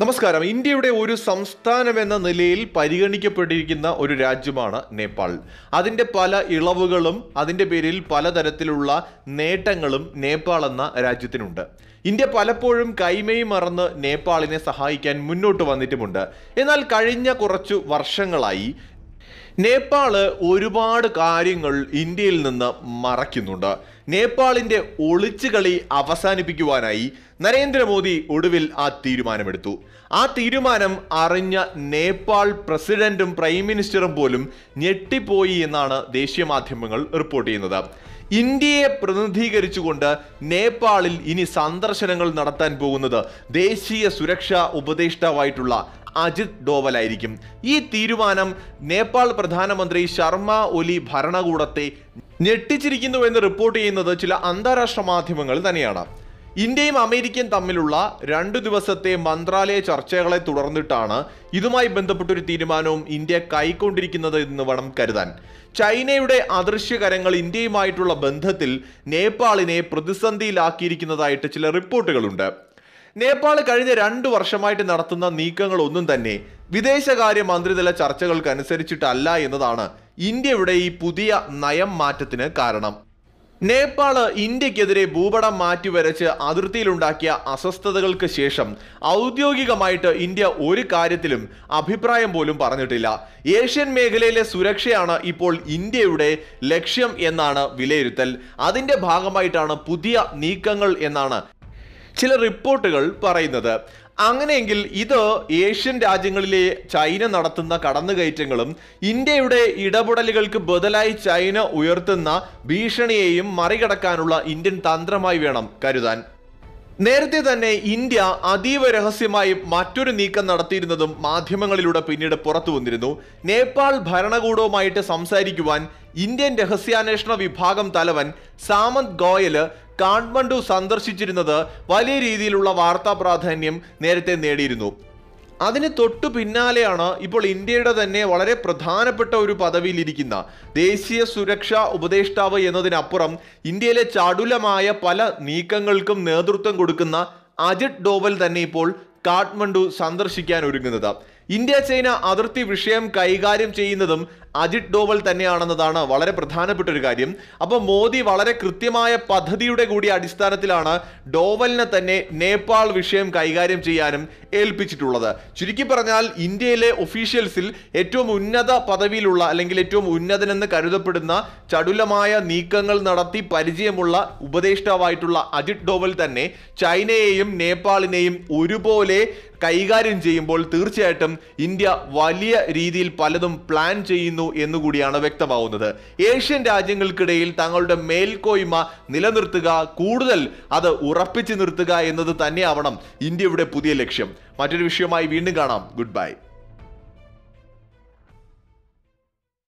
നമസ്കാരം ഇന്ത്യയുടെ ഒരു സംസ്ഥാനം എന്ന നിലയിൽ പരിഗണിക്കപ്പെട്ടിരിക്കുന്ന ഒരു രാജ്യമാണ് നേപ്പാൾ അതിൻ്റെ പല ഇളവുകളും അതിൻ്റെ പേരിൽ പലതരത്തിലുള്ള നേട്ടങ്ങളും നേപ്പാൾ എന്ന രാജ്യത്തിനുണ്ട് ഇന്ത്യ പലപ്പോഴും കൈമയും മറന്ന് നേപ്പാളിനെ സഹായിക്കാൻ മുന്നോട്ട് വന്നിട്ടുമുണ്ട് എന്നാൽ കഴിഞ്ഞ കുറച്ചു വർഷങ്ങളായി നേപ്പാള് ഒരുപാട് കാര്യങ്ങൾ ഇന്ത്യയിൽ നിന്ന് മറയ്ക്കുന്നുണ്ട് നേപ്പാളിന്റെ ഒളിച്ചുകളി അവസാനിപ്പിക്കുവാനായി നരേന്ദ്രമോദി ഒടുവിൽ ആ തീരുമാനമെടുത്തു ആ തീരുമാനം അറിഞ്ഞ നേപ്പാൾ പ്രസിഡന്റും പ്രൈം മിനിസ്റ്ററും പോലും ഞെട്ടിപ്പോയി എന്നാണ് ദേശീയ മാധ്യമങ്ങൾ റിപ്പോർട്ട് ചെയ്യുന്നത് ഇന്ത്യയെ പ്രതിനിധീകരിച്ചുകൊണ്ട് നേപ്പാളിൽ ഇനി സന്ദർശനങ്ങൾ നടത്താൻ പോകുന്നത് ദേശീയ സുരക്ഷാ ഉപദേഷ്ടാവായിട്ടുള്ള അജിത് ഡോവലായിരിക്കും ഈ തീരുമാനം നേപ്പാൾ പ്രധാനമന്ത്രി ശർമ്മ ഒലി ഭരണകൂടത്തെ ഞെട്ടിച്ചിരിക്കുന്നുവെന്ന് റിപ്പോർട്ട് ചെയ്യുന്നത് ചില അന്താരാഷ്ട്ര മാധ്യമങ്ങൾ തന്നെയാണ് ഇന്ത്യയും അമേരിക്കയും തമ്മിലുള്ള രണ്ടു ദിവസത്തെ മന്ത്രാലയ ചർച്ചകളെ തുടർന്നിട്ടാണ് ഇതുമായി ബന്ധപ്പെട്ടൊരു തീരുമാനവും ഇന്ത്യ കൈക്കൊണ്ടിരിക്കുന്നത് എന്ന് വേണം കരുതാൻ ചൈനയുടെ അദൃശ്യകരങ്ങൾ ഇന്ത്യയുമായിട്ടുള്ള ബന്ധത്തിൽ നേപ്പാളിനെ പ്രതിസന്ധിയിലാക്കിയിരിക്കുന്നതായിട്ട് ചില റിപ്പോർട്ടുകളുണ്ട് നേപ്പാൾ കഴിഞ്ഞ രണ്ടു വർഷമായിട്ട് നടത്തുന്ന നീക്കങ്ങളൊന്നും തന്നെ വിദേശകാര്യ മന്ത്രിതല അനുസരിച്ചിട്ടല്ല എന്നതാണ് ഇന്ത്യയുടെ ഈ പുതിയ നയം മാറ്റത്തിന് കാരണം നേപ്പാള് ഇന്ത്യക്കെതിരെ ഭൂപടം മാറ്റിവരച്ച് അതിർത്തിയിലുണ്ടാക്കിയ അസ്വസ്ഥതകൾക്ക് ശേഷം ഔദ്യോഗികമായിട്ട് ഇന്ത്യ ഒരു കാര്യത്തിലും അഭിപ്രായം പോലും പറഞ്ഞിട്ടില്ല ഏഷ്യൻ മേഖലയിലെ സുരക്ഷയാണ് ഇപ്പോൾ ഇന്ത്യയുടെ ലക്ഷ്യം എന്നാണ് വിലയിരുത്തൽ അതിൻ്റെ ഭാഗമായിട്ടാണ് പുതിയ നീക്കങ്ങൾ എന്നാണ് ചില റിപ്പോർട്ടുകൾ പറയുന്നത് അങ്ങനെയെങ്കിൽ ഇത് ഏഷ്യൻ രാജ്യങ്ങളിലെ ചൈന നടത്തുന്ന കടന്നുകയറ്റങ്ങളും ഇന്ത്യയുടെ ഇടപെടലുകൾക്ക് ബദലായി ചൈന ഉയർത്തുന്ന ഭീഷണിയെയും മറികടക്കാനുള്ള ഇന്ത്യൻ തന്ത്രമായി വേണം കരുതാൻ നേരത്തെ തന്നെ ഇന്ത്യ അതീവ രഹസ്യമായി മറ്റൊരു നീക്കം നടത്തിയിരുന്നതും മാധ്യമങ്ങളിലൂടെ പിന്നീട് പുറത്തു വന്നിരുന്നു നേപ്പാൾ ഭരണകൂടവുമായിട്ട് സംസാരിക്കുവാൻ ഇന്ത്യൻ രഹസ്യാന്വേഷണ വിഭാഗം തലവൻ സാമന്ത് ഗോയല് കാഠ്മണ്ഡു സന്ദർശിച്ചിരുന്നത് വലിയ രീതിയിലുള്ള വാർത്താ പ്രാധാന്യം നേരത്തെ നേടിയിരുന്നു അതിന് തൊട്ടു പിന്നാലെയാണ് ഇപ്പോൾ ഇന്ത്യയുടെ തന്നെ വളരെ പ്രധാനപ്പെട്ട ഒരു പദവിയിലിരിക്കുന്ന ദേശീയ സുരക്ഷാ ഉപദേഷ്ടാവ് എന്നതിനപ്പുറം ഇന്ത്യയിലെ ചടുലമായ പല നീക്കങ്ങൾക്കും നേതൃത്വം കൊടുക്കുന്ന അജിത് ഡോവൽ തന്നെ ഇപ്പോൾ കാഠ്മണ്ഡു സന്ദർശിക്കാൻ ഒരുങ്ങുന്നത് ഇന്ത്യ ചൈന അതിർത്തി വിഷയം കൈകാര്യം ചെയ്യുന്നതും അജിത് ഡോവൽ തന്നെയാണെന്നതാണ് വളരെ പ്രധാനപ്പെട്ട ഒരു കാര്യം അപ്പോൾ മോദി വളരെ കൃത്യമായ പദ്ധതിയുടെ കൂടി അടിസ്ഥാനത്തിലാണ് ഡോവലിനെ തന്നെ നേപ്പാൾ വിഷയം കൈകാര്യം ചെയ്യാനും ഏൽപ്പിച്ചിട്ടുള്ളത് ചുരുക്കി പറഞ്ഞാൽ ഇന്ത്യയിലെ ഒഫീഷ്യൽസിൽ ഏറ്റവും ഉന്നത പദവിയിലുള്ള അല്ലെങ്കിൽ ഏറ്റവും ഉന്നതനെന്ന് കരുതപ്പെടുന്ന ചടുലമായ നീക്കങ്ങൾ നടത്തി പരിചയമുള്ള ഉപദേഷ്ടാവായിട്ടുള്ള അജിത് ഡോവൽ തന്നെ ചൈനയെയും നേപ്പാളിനെയും ഒരുപോലെ കൈകാര്യം ചെയ്യുമ്പോൾ തീർച്ചയായിട്ടും ഇന്ത്യ വലിയ രീതിയിൽ പലതും പ്ലാൻ ചെയ്യുന്നു എന്നുകൂടിയാണ് വ്യക്തമാവുന്നത് ഏഷ്യൻ രാജ്യങ്ങൾക്കിടയിൽ തങ്ങളുടെ മേൽക്കോയ്മ നിലനിർത്തുക കൂടുതൽ അത് ഉറപ്പിച്ചു നിർത്തുക എന്നത് തന്നെയാവണം ഇന്ത്യയുടെ പുതിയ ലക്ഷ്യം മറ്റൊരു വിഷയമായി വീണ്ടും കാണാം ഗുഡ് ബൈ